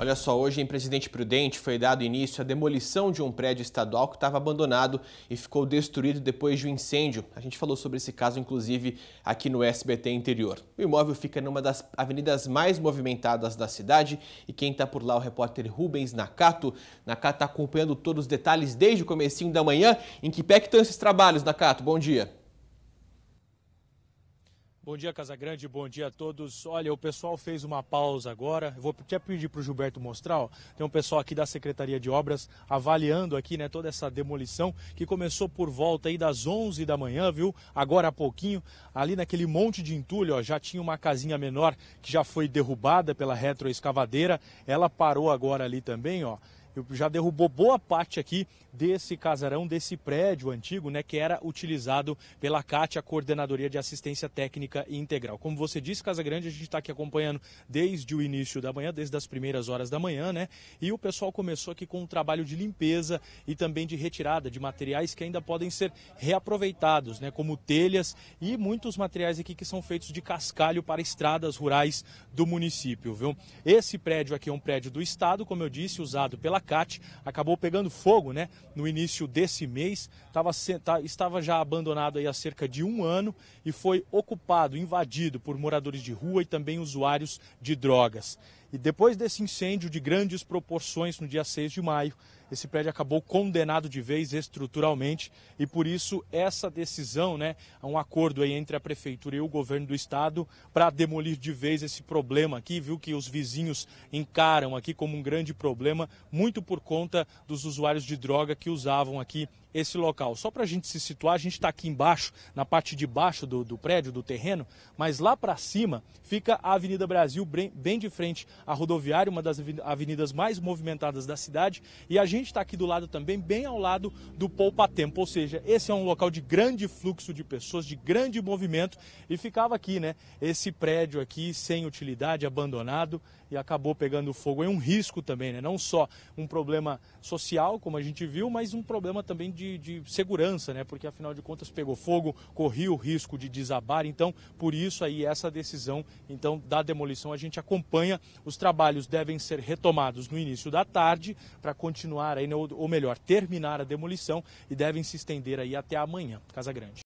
Olha só, hoje em Presidente Prudente foi dado início à demolição de um prédio estadual que estava abandonado e ficou destruído depois de um incêndio. A gente falou sobre esse caso, inclusive, aqui no SBT Interior. O imóvel fica numa das avenidas mais movimentadas da cidade e quem está por lá é o repórter Rubens Nakato. Nakato está acompanhando todos os detalhes desde o comecinho da manhã. Em que pé que estão esses trabalhos, Nakato? Bom dia. Bom dia, Casagrande. Bom dia a todos. Olha, o pessoal fez uma pausa agora. Eu vou até pedir para o Gilberto mostrar. Ó. Tem um pessoal aqui da Secretaria de Obras avaliando aqui né, toda essa demolição que começou por volta aí das 11 da manhã, viu? Agora há pouquinho, ali naquele monte de entulho, ó, já tinha uma casinha menor que já foi derrubada pela retroescavadeira. Ela parou agora ali também, ó já derrubou boa parte aqui desse casarão, desse prédio antigo, né, que era utilizado pela CAT, a Coordenadoria de Assistência Técnica Integral. Como você disse, Casa Grande, a gente está aqui acompanhando desde o início da manhã, desde as primeiras horas da manhã, né? E o pessoal começou aqui com um trabalho de limpeza e também de retirada de materiais que ainda podem ser reaproveitados, né, como telhas e muitos materiais aqui que são feitos de cascalho para estradas rurais do município, viu? Esse prédio aqui é um prédio do Estado, como eu disse, usado pela acabou pegando fogo né, no início desse mês, tava, estava já abandonado aí há cerca de um ano e foi ocupado, invadido por moradores de rua e também usuários de drogas. E depois desse incêndio de grandes proporções no dia 6 de maio, esse prédio acabou condenado de vez estruturalmente e por isso essa decisão, né, um acordo aí entre a prefeitura e o governo do estado para demolir de vez esse problema aqui, viu que os vizinhos encaram aqui como um grande problema, muito por conta dos usuários de droga que usavam aqui esse local. Só para a gente se situar, a gente está aqui embaixo, na parte de baixo do, do prédio, do terreno, mas lá para cima fica a Avenida Brasil, bem, bem de frente a rodoviária, uma das avenidas mais movimentadas da cidade. E a gente está aqui do lado também, bem ao lado do Poupatempo, ou seja, esse é um local de grande fluxo de pessoas, de grande movimento. E ficava aqui, né? Esse prédio aqui sem utilidade, abandonado e acabou pegando fogo. É um risco também, né? Não só um problema social, como a gente viu, mas um problema também de, de segurança, né? Porque afinal de contas pegou fogo, corria o risco de desabar. Então, por isso aí essa decisão então da demolição a gente acompanha os trabalhos devem ser retomados no início da tarde para continuar, aí, né, ou melhor, terminar a demolição e devem se estender aí até amanhã, Casa Grande.